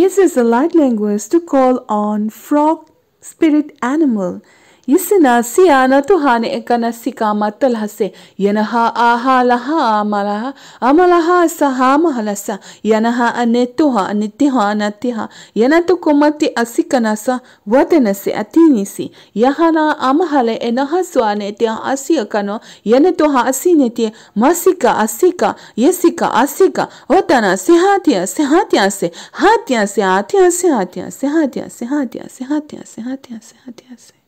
This is a light language to call on frog spirit animal इसना सियाना तो हाने कन का तल हसे यनह आहा लहा अमलह अमलह सहाम हलस यनह अनेतुह नित्यह नत्यह यन तो कुमति असिकनस वतनसे अतिनिसि यहना अमहले एनह स्वानेत्य अस्य कनो यन तो असिनेत्य मसिका असिका यसिका असिका वतन से सिहात्य से हात्य से आत्य से हात्य से हात्य से हात्य से हात्य से हात्य से हात्य से